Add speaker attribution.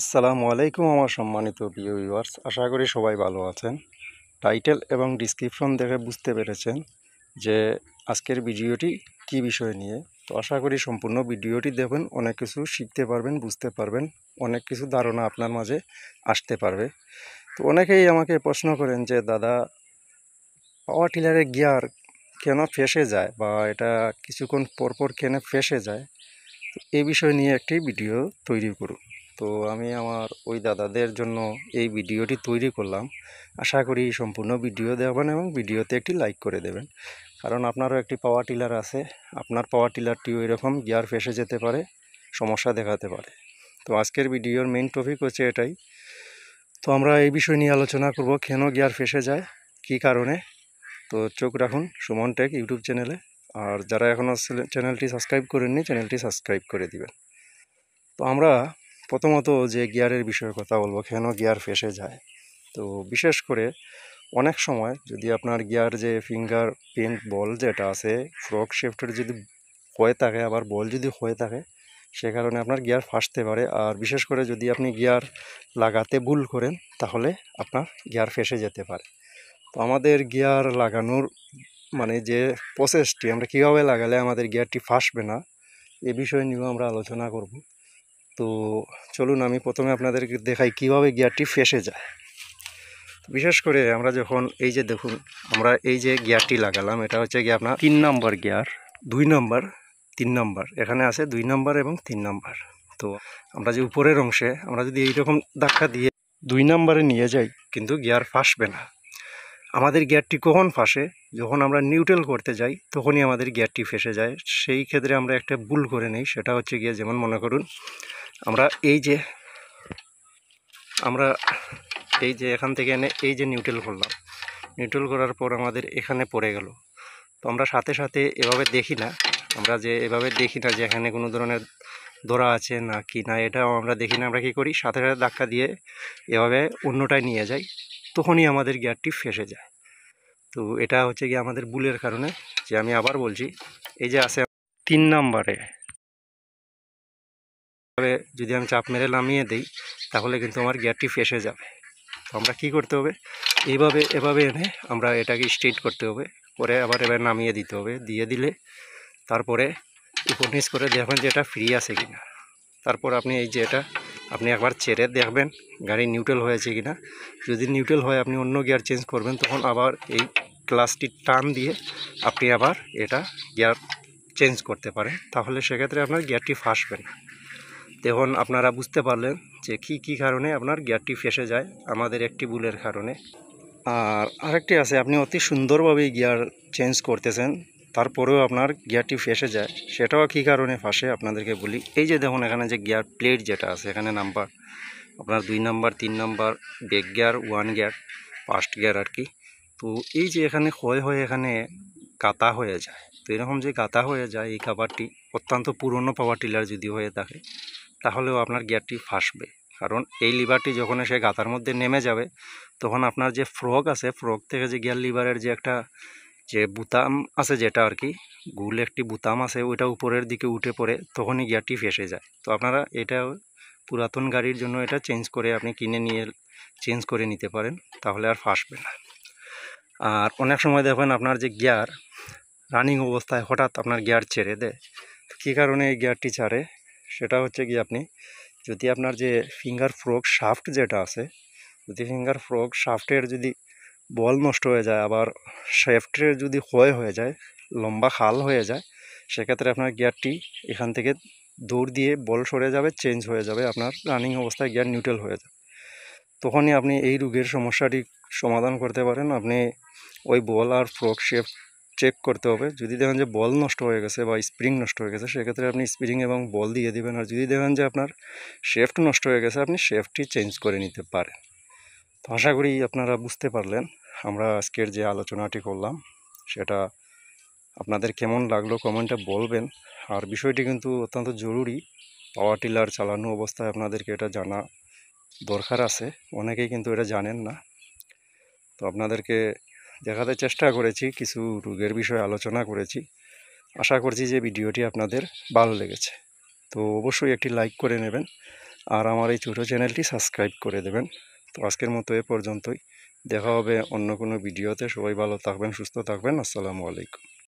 Speaker 1: আসসালামু আলাইকুম আমার সম্মানিত প্রিয় ভিউয়ার্স আশা করি সবাই ভালো আছেন টাইটেল এবং ডিসক্রিপশন দেখে বুঝতে পেরেছেন যে আজকের ভিডিওটি কি বিষয় নিয়ে তো আশা করি সম্পূর্ণ ভিডিওটি দেখুন অনেক কিছু শিখতে পারবেন বুঝতে পারবেন অনেক কিছু ধারণা আপনার মাঝে আসতে পারবে তো অনেকেই আমাকে প্রশ্ন করেন যে দাদা পাওয়ার টিলারে গিয়ার কেন ফেসে যায় বা এটা কিছুক্ষণ পরপর কেন ফেসে যায় তো এ বিষয় নিয়ে একটি ভিডিও তৈরি করুন তো আমি আমার ওই দাদাদের জন্য এই ভিডিওটি তৈরি করলাম আশা করি সম্পূর্ণ ভিডিও দেবেন এবং ভিডিওতে একটি লাইক করে দেবেন কারণ আপনারও একটি পাওয়ার টিলার আছে আপনার পাওয়ার টিলারটিও এরকম গিয়ার ফেসে যেতে পারে সমস্যা দেখাতে পারে তো আজকের ভিডিওর মেন টপিক হচ্ছে এটাই তো আমরা এই বিষয় নিয়ে আলোচনা করব কেন গিয়ার ফেসে যায় কি কারণে তো চোখ রাখুন সুমন টেক ইউটিউব চ্যানেলে আর যারা এখনও চ্যানেলটি সাবস্ক্রাইব করেননি চ্যানেলটি সাবস্ক্রাইব করে দিবেন তো আমরা প্রথমত যে গিয়ারের বিষয়ে কথা বলবো কেন গিয়ার ফেসে যায় তো বিশেষ করে অনেক সময় যদি আপনার গিয়ার যে ফিঙ্গার প্রিন্ট বল যেটা আছে ফ্রক শেফটের যদি হয়ে থাকে আবার বল যদি হয়ে থাকে সে কারণে আপনার গিয়ার ফাঁসতে পারে আর বিশেষ করে যদি আপনি গিয়ার লাগাতে ভুল করেন তাহলে আপনার গিয়ার ফেসে যেতে পারে তো আমাদের গিয়ার লাগানোর মানে যে প্রসেসটি আমরা কীভাবে লাগালে আমাদের গিয়ারটি ফাঁসবে না এ বিষয় নিয়েও আমরা আলোচনা করব তো চলুন আমি প্রথমে আপনাদেরকে দেখাই কিভাবে গিয়ারটি ফেসে যায় বিশেষ করে আমরা যখন এই যে দেখুন আমরা এই যে গিয়ারটি লাগালাম এটা হচ্ছে গিয়ে আপনার তিন নম্বর গিয়ার দুই নম্বর তিন নম্বর এখানে আছে দুই নম্বর এবং তিন নাম্বার তো আমরা যে উপরের অংশে আমরা যদি এইরকম ধাক্কা দিয়ে দুই নাম্বারে নিয়ে যাই কিন্তু গিয়ার ফাঁসবে না আমাদের গিয়ারটি কখন ফাঁসে যখন আমরা নিউট্রাল করতে যাই তখনই আমাদের গিয়ারটি ফেসে যায় সেই ক্ষেত্রে আমরা একটা ভুল করে নেই সেটা হচ্ছে গিয়ে যেমন মনে করুন আমরা এই যে আমরা এই যে এখান থেকে এনে এই যে নিউট্রেল করলাম নিউট্রেল করার পর আমাদের এখানে পড়ে গেল তো আমরা সাথে সাথে এভাবে দেখি না আমরা যে এভাবে দেখি না যে এখানে কোনো ধরনের দোরা আছে না কি না এটাও আমরা দেখি না আমরা কী করি সাথে সাথে ধাক্কা দিয়ে এভাবে অন্যটায় নিয়ে যাই তখনই আমাদের গিয়ারটি ফেসে যায় তো এটা হচ্ছে গিয়ে আমাদের বুলের কারণে যে আমি আবার বলছি এই যে আছে তিন নাম্বারে তবে যদি আমি চাপ মেরে নামিয়ে দিই তাহলে কিন্তু আমার গিয়ারটি ফেসে যাবে তো আমরা কী করতে হবে এইভাবে এভাবে এনে আমরা এটাকে স্ট্রেট করতে হবে করে আবার এবার নামিয়ে দিতে হবে দিয়ে দিলে তারপরে উপনিস করে দেখবেন যে এটা ফ্রি আছে কিনা তারপর আপনি এই যে এটা আপনি একবার ছেড়ে দেখবেন গাড়ি নিউট্রাল হয়েছে কিনা যদি নিউট্রাল হয় আপনি অন্য গিয়ার চেঞ্জ করবেন তখন আবার এই ক্লাসটি টান দিয়ে আপনি আবার এটা গিয়ার চেঞ্জ করতে পারেন তাহলে সেক্ষেত্রে আপনার গিয়ারটি ফাঁসবে না তখন আপনারা বুঝতে পারলেন যে কি কি কারণে আপনার গিয়ারটি ফেসে যায় আমাদের একটি ভুলের কারণে আর আরেকটি আছে আপনি অতি সুন্দরভাবে গিয়ার চেঞ্জ করতেছেন তারপরেও আপনার গিয়ারটি ফেসে যায় সেটাও কী কারণে ফাঁসে আপনাদেরকে বলি এই যে দেখুন এখানে যে গিয়ার প্লেট যেটা আছে এখানে নাম্বার আপনার দুই নাম্বার তিন number back gear one gear first gear আর কি তো এই যে এখানে ক্ষয় হয়ে এখানে কাতা হয়ে যায় তো এরকম যে কাতা হয়ে যায় এই খাবারটি অত্যন্ত পুরনো পাওয়ার টিলার যদি হয়ে থাকে তাহলেও আপনার গিয়ারটি ফাঁসবে কারণ এই লিভারটি যখন এসে গাতার মধ্যে নেমে যাবে তখন আপনার যে ফ্রক আছে ফ্রক থেকে যে গিয়ার লিভারের যে একটা যে বুতাম আছে যেটা আর কি গুল একটি বুতাম আছে ওইটা উপরের দিকে উঠে পড়ে তখনই গিয়ারটি ফেসে যায় তো আপনারা এটা পুরাতন গাড়ির জন্য এটা চেঞ্জ করে আপনি কিনে নিয়ে চেঞ্জ করে নিতে পারেন তাহলে আর ফাঁসবে না আর অনেক সময় দেখবেন আপনার যে গিয়ার রানিং অবস্থায় হঠাৎ আপনার গিয়ার ছেড়ে দেয় কী কারণে এই গিয়ারটি ছাড়ে সেটা হচ্ছে কি আপনি যদি আপনার যে ফিঙ্গার ফ্রক শাফট যেটা আছে যদি ফিঙ্গার ফ্রক শাফটের যদি বল নষ্ট হয়ে যায় আবার শেফটের যদি ক্ষয় হয়ে যায় লম্বা খাল হয়ে যায় সেক্ষেত্রে আপনার গিয়ারটি এখান থেকে দৌড় দিয়ে বল সরে যাবে চেঞ্জ হয়ে যাবে আপনার রানিং অবস্থায় গিয়ার নিউট্রাল হয়ে যাবে তখনই আপনি এই রোগের সমস্যাটি সমাধান করতে পারেন আপনি ওই বল আর ফ্রক শেফট চেক করতে হবে যদি দেখেন যে বল নষ্ট হয়ে গেছে বা স্প্রিং নষ্ট হয়ে গেছে সেক্ষেত্রে আপনি স্প্রিং এবং বল দিয়ে দেবেন আর যদি দেখেন যে আপনার শেফট নষ্ট হয়ে গেছে আপনি শেফটি চেঞ্জ করে নিতে পারেন তো আশা করি আপনারা বুঝতে পারলেন আমরা আজকের যে আলোচনাটি করলাম সেটা আপনাদের কেমন লাগলো কমেন্টে বলবেন আর বিষয়টি কিন্তু অত্যন্ত জরুরি পাওয়ার টিলার চালানো অবস্থায় আপনাদেরকে এটা জানা দরকার আছে অনেকেই কিন্তু এটা জানেন না তো আপনাদেরকে দেখাতে চেষ্টা করেছি কিছু রোগের বিষয়ে আলোচনা করেছি আশা করছি যে ভিডিওটি আপনাদের ভালো লেগেছে তো অবশ্যই একটি লাইক করে নেবেন আর আমার এই ছোটো চ্যানেলটি সাবস্ক্রাইব করে দেবেন তো আজকের মতো এ পর্যন্তই দেখা হবে অন্য কোনো ভিডিওতে সবাই ভালো থাকবেন সুস্থ থাকবেন আসসালামু আলাইকুম